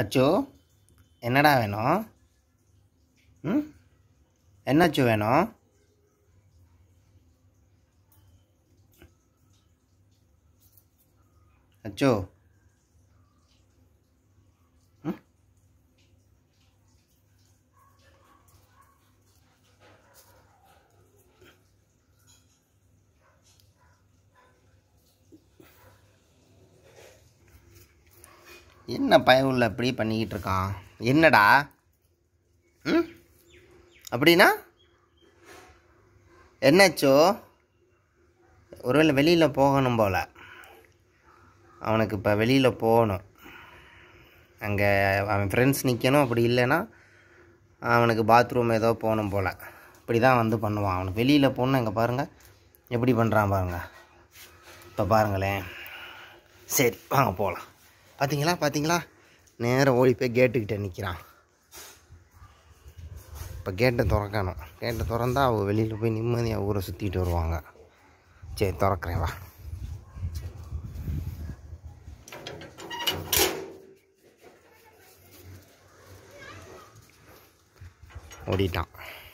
அச்சோ என்னடா வேணும் ம் என்னாச்சு வேணும் அச்சோ என்ன பயவுள்ள இப்படி பண்ணிக்கிட்டு இருக்கான் என்னடா ம் அப்படின்னா என்னாச்சோ ஒருவேளை வெளியில் போகணும் போல் அவனுக்கு இப்போ வெளியில் போகணும் அங்கே அவன் ஃப்ரெண்ட்ஸ் நிற்கணும் அப்படி இல்லைன்னா அவனுக்கு பாத்ரூம் ஏதோ போகணும் போல் இப்படி தான் வந்து பண்ணுவான் அவனுக்கு வெளியில் போகணும் எங்கே பாருங்கள் எப்படி பண்ணுறான் பாருங்கள் இப்போ பாருங்களேன் சரி வாங்க போகலாம் பார்த்தீங்களா பார்த்தீங்களா நேராக ஓடி போய் கேட்டுக்கிட்ட நிற்கிறான் இப்போ கேட்டை திறக்கணும் கேட்டை திறந்தா அவள் வெளியில் போய் நிம்மதியாக ஊரை சுற்றிட்டு வருவாங்க சரி திறக்கிறேன் வா ஓடிட்டான்